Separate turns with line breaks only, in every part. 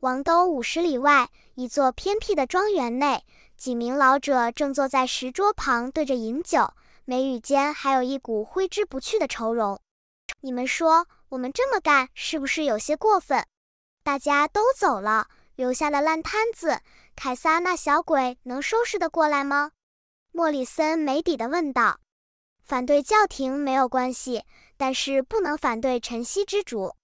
王都五十里外，一座偏僻的庄园内，几名老者正坐在石桌旁对着饮酒，眉宇间还有一股挥之不去的愁容。你们说，我们这么干是不是有些过分？大家都走了，留下了烂摊子，凯撒那小鬼能收拾得过来吗？莫里森没底的问道。反对教廷没有关系，但是不能反对晨曦之主。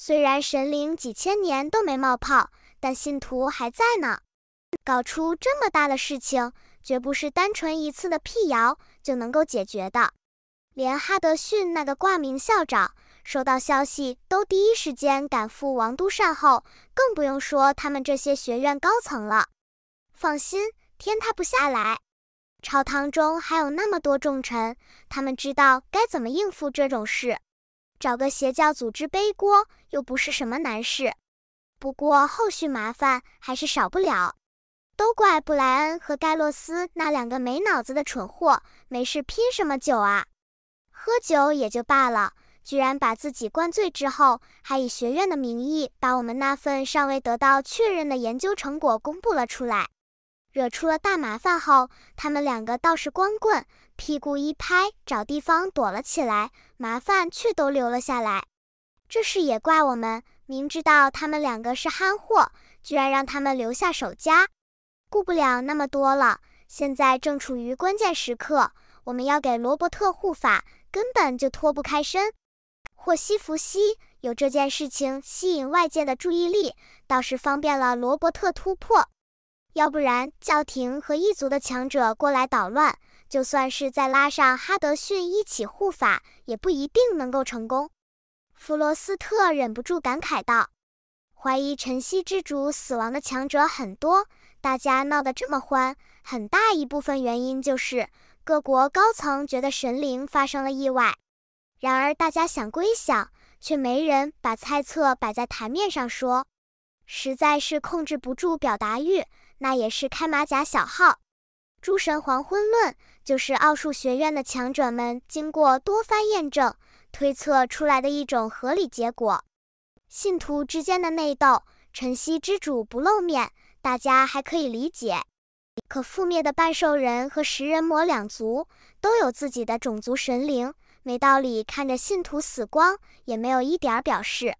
虽然神灵几千年都没冒泡，但信徒还在呢。搞出这么大的事情，绝不是单纯一次的辟谣就能够解决的。连哈德逊那个挂名校长收到消息都第一时间赶赴王都善后，更不用说他们这些学院高层了。放心，天塌不下来。朝堂中还有那么多重臣，他们知道该怎么应付这种事。找个邪教组织背锅又不是什么难事，不过后续麻烦还是少不了。都怪布莱恩和盖洛斯那两个没脑子的蠢货，没事拼什么酒啊？喝酒也就罢了，居然把自己灌醉之后，还以学院的名义把我们那份尚未得到确认的研究成果公布了出来，惹出了大麻烦。后他们两个倒是光棍。屁股一拍，找地方躲了起来，麻烦却都留了下来。这事也怪我们，明知道他们两个是憨货，居然让他们留下守家。顾不了那么多了，现在正处于关键时刻，我们要给罗伯特护法，根本就脱不开身。霍西弗西有这件事情吸引外界的注意力，倒是方便了罗伯特突破。要不然，教廷和异族的强者过来捣乱。就算是再拉上哈德逊一起护法，也不一定能够成功。弗罗斯特忍不住感慨道：“怀疑晨曦之主死亡的强者很多，大家闹得这么欢，很大一部分原因就是各国高层觉得神灵发生了意外。然而大家想归想，却没人把猜测摆在台面上说，实在是控制不住表达欲，那也是开马甲小号，诸神黄昏论。”就是奥数学院的强者们经过多番验证推测出来的一种合理结果。信徒之间的内斗，晨曦之主不露面，大家还可以理解。可覆灭的半兽人和食人魔两族都有自己的种族神灵，没道理看着信徒死光，也没有一点表示。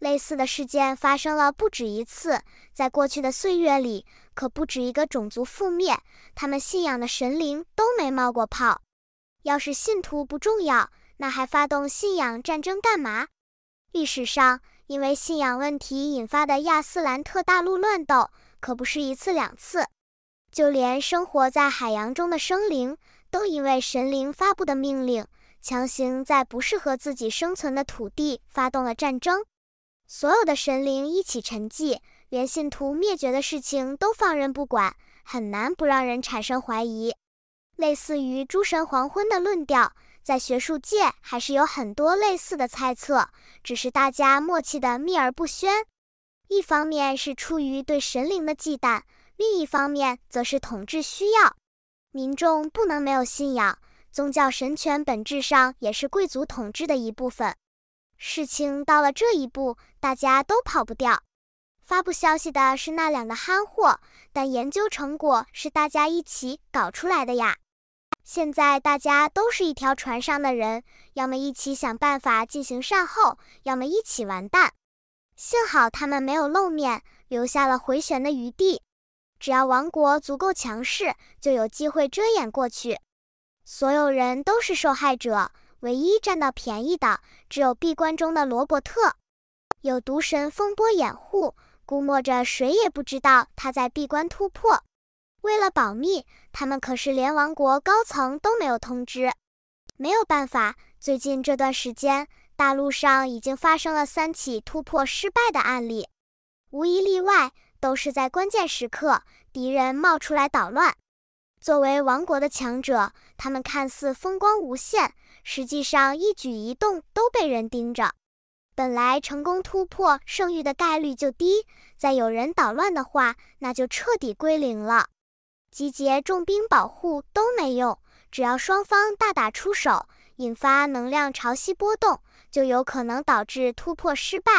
类似的事件发生了不止一次，在过去的岁月里，可不止一个种族覆灭，他们信仰的神灵都没冒过泡。要是信徒不重要，那还发动信仰战争干嘛？历史上因为信仰问题引发的亚斯兰特大陆乱斗可不是一次两次，就连生活在海洋中的生灵，都因为神灵发布的命令，强行在不适合自己生存的土地发动了战争。所有的神灵一起沉寂，连信徒灭绝的事情都放任不管，很难不让人产生怀疑。类似于“诸神黄昏”的论调，在学术界还是有很多类似的猜测，只是大家默契的秘而不宣。一方面是出于对神灵的忌惮，另一方面则是统治需要，民众不能没有信仰，宗教神权本质上也是贵族统治的一部分。事情到了这一步，大家都跑不掉。发布消息的是那两个憨货，但研究成果是大家一起搞出来的呀。现在大家都是一条船上的人，要么一起想办法进行善后，要么一起完蛋。幸好他们没有露面，留下了回旋的余地。只要王国足够强势，就有机会遮掩过去。所有人都是受害者。唯一占到便宜的只有闭关中的罗伯特，有毒神风波掩护，估摸着谁也不知道他在闭关突破。为了保密，他们可是连王国高层都没有通知。没有办法，最近这段时间大陆上已经发生了三起突破失败的案例，无一例外都是在关键时刻敌人冒出来捣乱。作为王国的强者，他们看似风光无限。实际上，一举一动都被人盯着。本来成功突破圣域的概率就低，再有人捣乱的话，那就彻底归零了。集结重兵保护都没用，只要双方大打出手，引发能量潮汐波动，就有可能导致突破失败。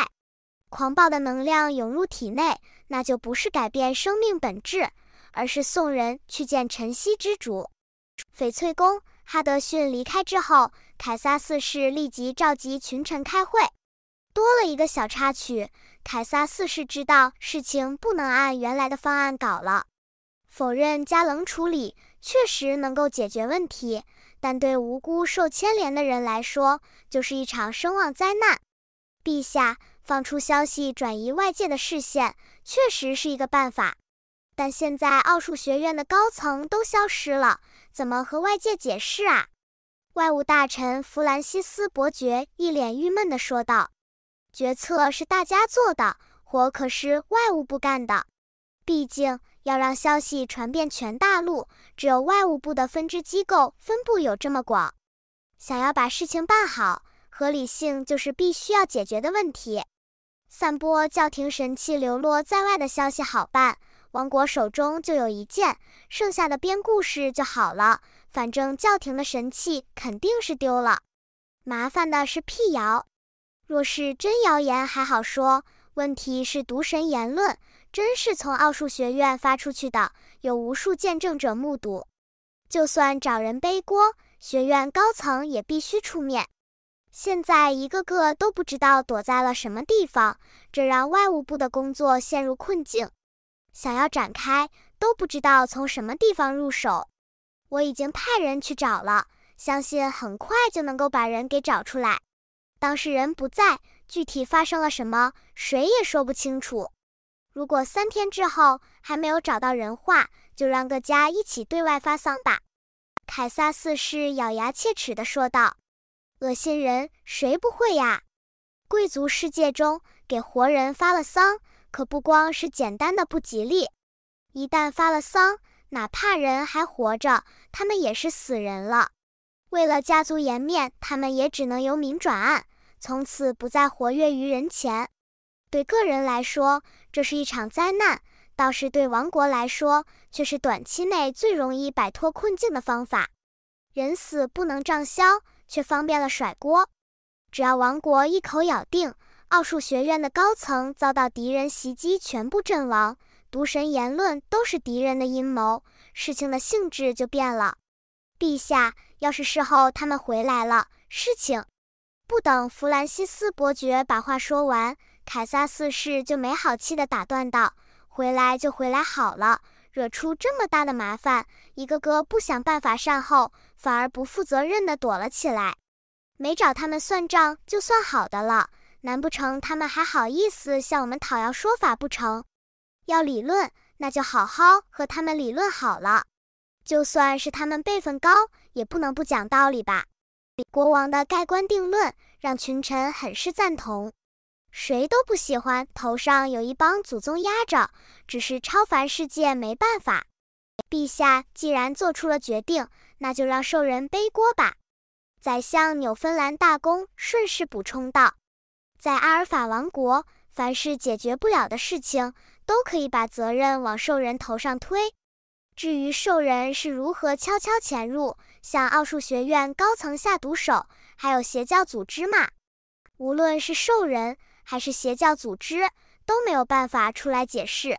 狂暴的能量涌入体内，那就不是改变生命本质，而是送人去见晨曦之主，翡翠宫。哈德逊离开之后，凯撒四世立即召集群臣开会。多了一个小插曲，凯撒四世知道事情不能按原来的方案搞了。否认加冷处理确实能够解决问题，但对无辜受牵连的人来说，就是一场声望灾难。陛下放出消息转移外界的视线，确实是一个办法，但现在奥数学院的高层都消失了。怎么和外界解释啊？外务大臣弗兰西斯伯爵一脸郁闷的说道：“决策是大家做的，活可是外务部干的。毕竟要让消息传遍全大陆，只有外务部的分支机构分布有这么广。想要把事情办好，合理性就是必须要解决的问题。散播叫停神器流落在外的消息好办。”王国手中就有一件，剩下的编故事就好了。反正教廷的神器肯定是丢了，麻烦的是辟谣。若是真谣言还好说，问题是毒神言论真是从奥数学院发出去的，有无数见证者目睹。就算找人背锅，学院高层也必须出面。现在一个个都不知道躲在了什么地方，这让外务部的工作陷入困境。想要展开都不知道从什么地方入手，我已经派人去找了，相信很快就能够把人给找出来。当事人不在，具体发生了什么，谁也说不清楚。如果三天之后还没有找到人，话就让各家一起对外发丧吧。”凯撒四世咬牙切齿地说道，“恶心人，谁不会呀？贵族世界中，给活人发了丧。”可不光是简单的不吉利，一旦发了丧，哪怕人还活着，他们也是死人了。为了家族颜面，他们也只能由民转暗，从此不再活跃于人前。对个人来说，这是一场灾难；倒是对王国来说，却是短期内最容易摆脱困境的方法。人死不能账销，却方便了甩锅。只要王国一口咬定。奥数学院的高层遭到敌人袭击，全部阵亡。毒神言论都是敌人的阴谋，事情的性质就变了。陛下，要是事后他们回来了，事情……不等弗兰西斯伯爵把话说完，凯撒四世就没好气地打断道：“回来就回来好了，惹出这么大的麻烦，一个个不想办法善后，反而不负责任地躲了起来，没找他们算账就算好的了。”难不成他们还好意思向我们讨要说法不成？要理论，那就好好和他们理论好了。就算是他们辈分高，也不能不讲道理吧？国王的盖棺定论让群臣很是赞同。谁都不喜欢头上有一帮祖宗压着，只是超凡世界没办法。陛下既然做出了决定，那就让兽人背锅吧。宰相纽芬兰大公顺势补充道。在阿尔法王国，凡是解决不了的事情，都可以把责任往兽人头上推。至于兽人是如何悄悄潜入，向奥数学院高层下毒手，还有邪教组织嘛？无论是兽人还是邪教组织，都没有办法出来解释。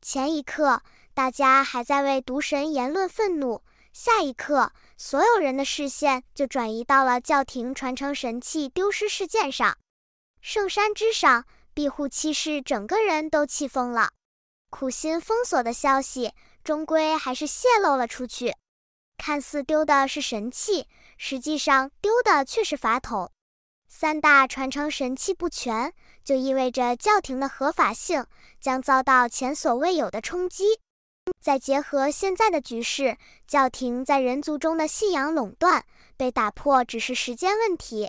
前一刻，大家还在为毒神言论愤怒，下一刻，所有人的视线就转移到了教廷传承神器丢失事件上。圣山之上，庇护骑士整个人都气疯了。苦心封锁的消息，终归还是泄露了出去。看似丢的是神器，实际上丢的却是法统。三大传承神器不全，就意味着教廷的合法性将遭到前所未有的冲击。再结合现在的局势，教廷在人族中的信仰垄断被打破，只是时间问题。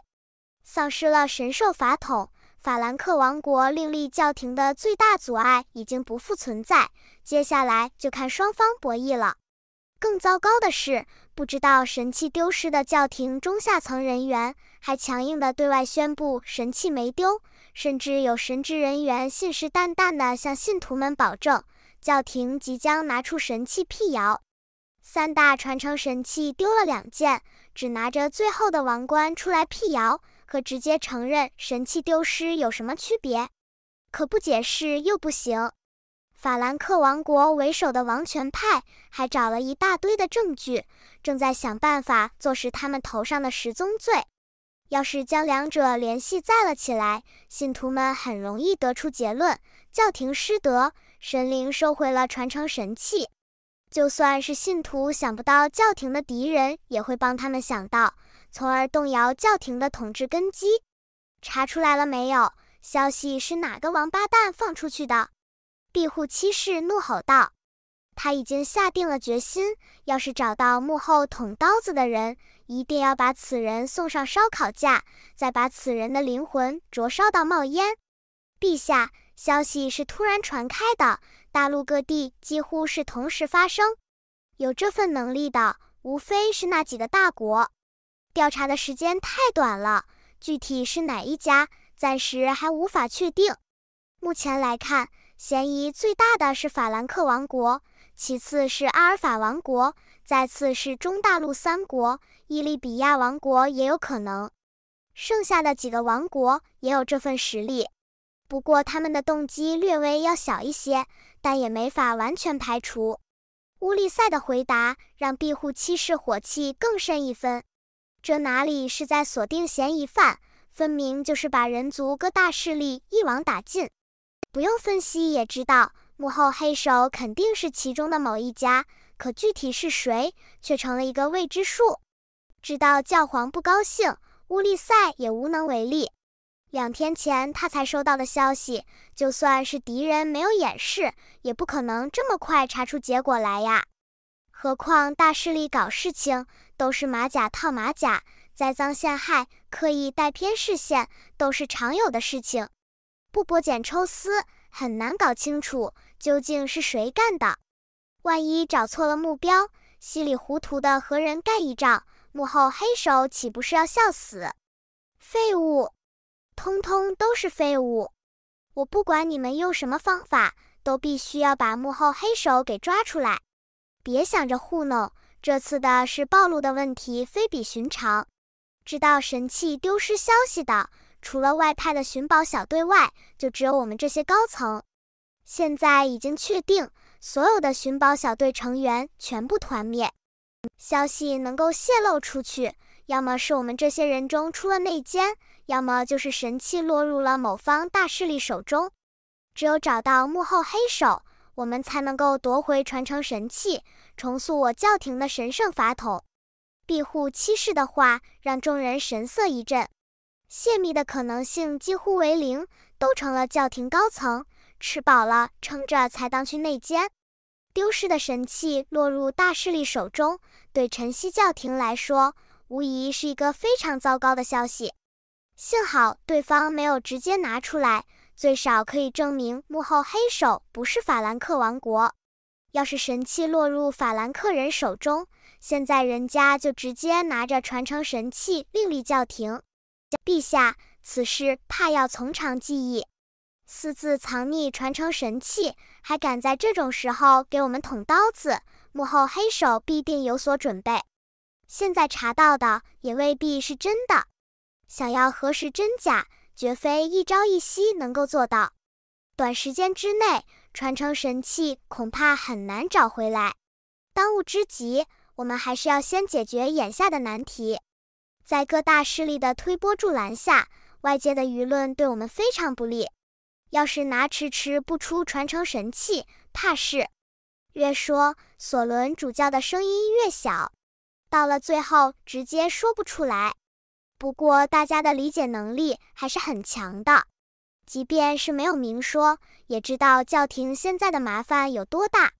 丧失了神兽法统，法兰克王国另立教廷的最大阻碍已经不复存在。接下来就看双方博弈了。更糟糕的是，不知道神器丢失的教廷中下层人员还强硬的对外宣布神器没丢，甚至有神职人员信誓旦旦地向信徒们保证，教廷即将拿出神器辟谣。三大传承神器丢了两件，只拿着最后的王冠出来辟谣。和直接承认神器丢失有什么区别？可不解释又不行。法兰克王国为首的王权派还找了一大堆的证据，正在想办法坐实他们头上的十宗罪。要是将两者联系在了起来，信徒们很容易得出结论：教廷失德，神灵收回了传承神器。就算是信徒想不到，教廷的敌人也会帮他们想到。从而动摇教廷的统治根基，查出来了没有？消息是哪个王八蛋放出去的？庇护七世怒吼道：“他已经下定了决心，要是找到幕后捅刀子的人，一定要把此人送上烧烤架，再把此人的灵魂灼烧到冒烟。”陛下，消息是突然传开的，大陆各地几乎是同时发生。有这份能力的，无非是那几个大国。调查的时间太短了，具体是哪一家，暂时还无法确定。目前来看，嫌疑最大的是法兰克王国，其次是阿尔法王国，再次是中大陆三国，伊利亚比亚王国也有可能。剩下的几个王国也有这份实力，不过他们的动机略微要小一些，但也没法完全排除。乌利塞的回答让庇护七世火气更甚一分。这哪里是在锁定嫌疑犯，分明就是把人族各大势力一网打尽。不用分析也知道，幕后黑手肯定是其中的某一家，可具体是谁，却成了一个未知数。知道教皇不高兴，乌利塞也无能为力。两天前他才收到的消息，就算是敌人没有掩饰，也不可能这么快查出结果来呀。何况大势力搞事情。都是马甲套马甲，栽赃陷害，刻意带偏视线，都是常有的事情。不剥茧抽丝，很难搞清楚究竟是谁干的。万一找错了目标，稀里糊涂的和人干一仗，幕后黑手岂不是要笑死？废物，通通都是废物。我不管你们用什么方法，都必须要把幕后黑手给抓出来。别想着糊弄。这次的是暴露的问题非比寻常。知道神器丢失消息的，除了外派的寻宝小队外，就只有我们这些高层。现在已经确定，所有的寻宝小队成员全部团灭。消息能够泄露出去，要么是我们这些人中出了内奸，要么就是神器落入了某方大势力手中。只有找到幕后黑手，我们才能够夺回传承神器。重塑我教廷的神圣法统，庇护七世的话让众人神色一震。泄密的可能性几乎为零，都成了教廷高层，吃饱了撑着才当去内奸。丢失的神器落入大势力手中，对晨曦教廷来说无疑是一个非常糟糕的消息。幸好对方没有直接拿出来，最少可以证明幕后黑手不是法兰克王国。要是神器落入法兰克人手中，现在人家就直接拿着传承神器另立教廷。陛下，此事怕要从长计议。私自藏匿传承神器，还敢在这种时候给我们捅刀子，幕后黑手必定有所准备。现在查到的也未必是真的，想要核实真假，绝非一朝一夕能够做到。短时间之内。传承神器恐怕很难找回来，当务之急，我们还是要先解决眼下的难题。在各大势力的推波助澜下，外界的舆论对我们非常不利。要是拿迟迟不出传承神器，怕是……越说，索伦主教的声音越小，到了最后直接说不出来。不过大家的理解能力还是很强的。即便是没有明说，也知道教廷现在的麻烦有多大。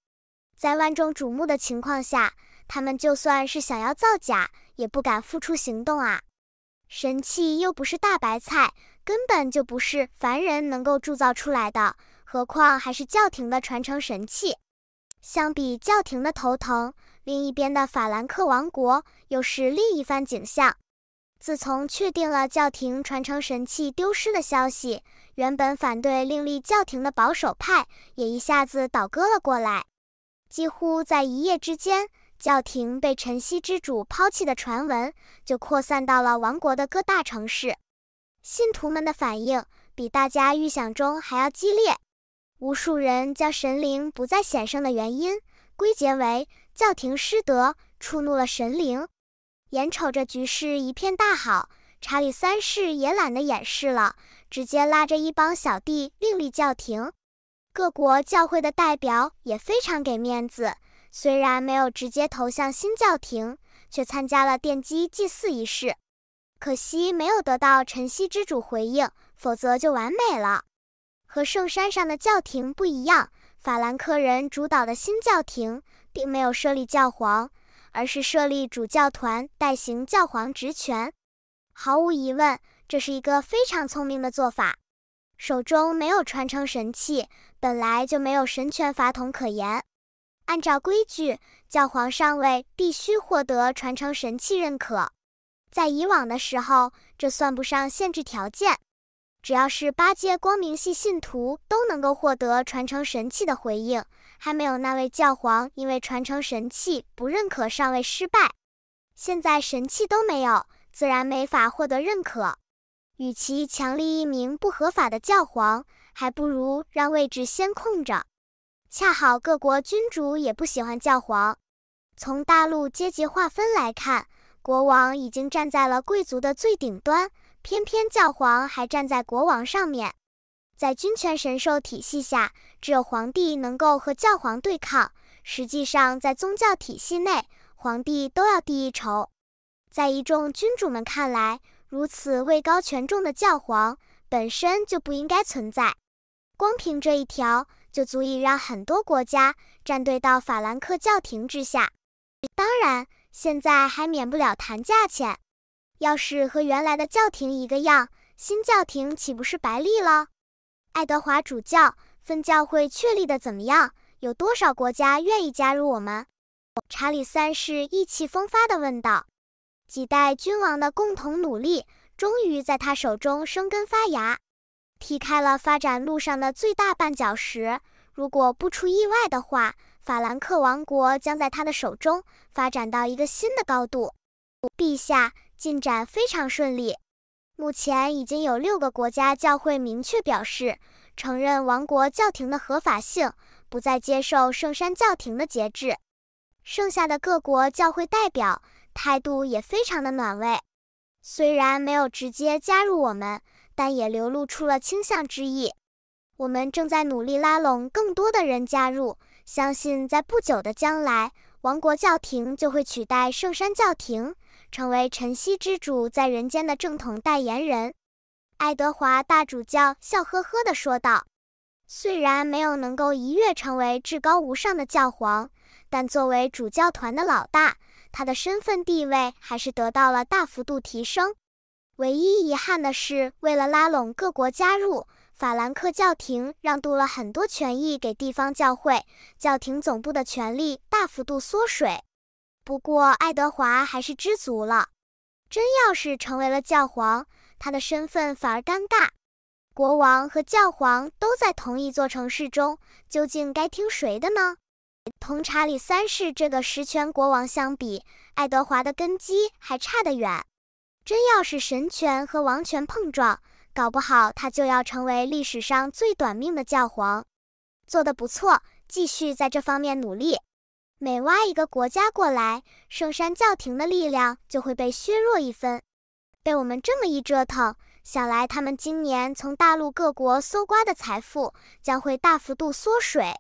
在万众瞩目的情况下，他们就算是想要造假，也不敢付出行动啊！神器又不是大白菜，根本就不是凡人能够铸造出来的，何况还是教廷的传承神器。相比教廷的头疼，另一边的法兰克王国又是另一番景象。自从确定了教廷传承神器丢失的消息，原本反对另立教廷的保守派也一下子倒戈了过来。几乎在一夜之间，教廷被晨曦之主抛弃的传闻就扩散到了王国的各大城市。信徒们的反应比大家预想中还要激烈，无数人将神灵不再显圣的原因归结为教廷失德，触怒了神灵。眼瞅着局势一片大好，查理三世也懒得掩饰了，直接拉着一帮小弟另立教廷。各国教会的代表也非常给面子，虽然没有直接投向新教廷，却参加了奠基祭祀仪式。可惜没有得到晨曦之主回应，否则就完美了。和圣山上的教廷不一样，法兰克人主导的新教廷并没有设立教皇。而是设立主教团代行教皇职权，毫无疑问，这是一个非常聪明的做法。手中没有传承神器，本来就没有神权法统可言。按照规矩，教皇上位必须获得传承神器认可。在以往的时候，这算不上限制条件，只要是八戒光明系信徒，都能够获得传承神器的回应。还没有那位教皇，因为传承神器不认可上位失败，现在神器都没有，自然没法获得认可。与其强力一名不合法的教皇，还不如让位置先空着。恰好各国君主也不喜欢教皇。从大陆阶级划分来看，国王已经站在了贵族的最顶端，偏偏教皇还站在国王上面。在君权神授体系下，只有皇帝能够和教皇对抗。实际上，在宗教体系内，皇帝都要低一筹。在一众君主们看来，如此位高权重的教皇本身就不应该存在。光凭这一条，就足以让很多国家站队到法兰克教廷之下。当然，现在还免不了谈价钱。要是和原来的教廷一个样，新教廷岂不是白立了？爱德华主教，分教会确立的怎么样？有多少国家愿意加入我们？查理三世意气风发地问道。几代君王的共同努力，终于在他手中生根发芽，踢开了发展路上的最大绊脚石。如果不出意外的话，法兰克王国将在他的手中发展到一个新的高度。陛下，进展非常顺利。目前已经有六个国家教会明确表示承认王国教廷的合法性，不再接受圣山教廷的节制。剩下的各国教会代表态度也非常的暖胃，虽然没有直接加入我们，但也流露出了倾向之意。我们正在努力拉拢更多的人加入，相信在不久的将来，王国教廷就会取代圣山教廷。成为晨曦之主在人间的正统代言人，爱德华大主教笑呵呵的说道：“虽然没有能够一跃成为至高无上的教皇，但作为主教团的老大，他的身份地位还是得到了大幅度提升。唯一遗憾的是，为了拉拢各国加入法兰克教廷，让渡了很多权益给地方教会，教廷总部的权力大幅度缩水。”不过，爱德华还是知足了。真要是成为了教皇，他的身份反而尴尬。国王和教皇都在同一座城市中，究竟该听谁的呢？同查理三世这个实权国王相比，爱德华的根基还差得远。真要是神权和王权碰撞，搞不好他就要成为历史上最短命的教皇。做得不错，继续在这方面努力。每挖一个国家过来，圣山教廷的力量就会被削弱一分。被我们这么一折腾，想来他们今年从大陆各国搜刮的财富将会大幅度缩水。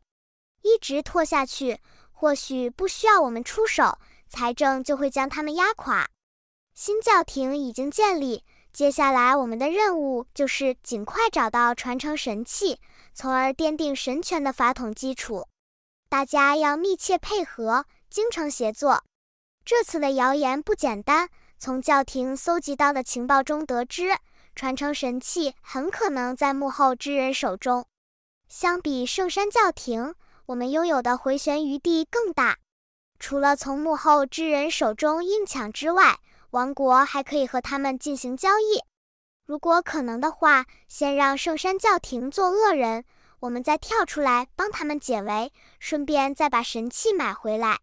一直拖下去，或许不需要我们出手，财政就会将他们压垮。新教廷已经建立，接下来我们的任务就是尽快找到传承神器，从而奠定神权的法统基础。大家要密切配合，精诚协作。这次的谣言不简单。从教廷搜集到的情报中得知，传承神器很可能在幕后之人手中。相比圣山教廷，我们拥有的回旋余地更大。除了从幕后之人手中硬抢之外，王国还可以和他们进行交易。如果可能的话，先让圣山教廷做恶人。我们再跳出来帮他们解围，顺便再把神器买回来。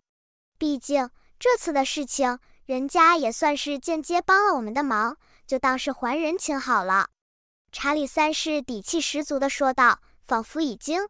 毕竟这次的事情，人家也算是间接帮了我们的忙，就当是还人情好了。”查理三世底气十足地说道，仿佛已经。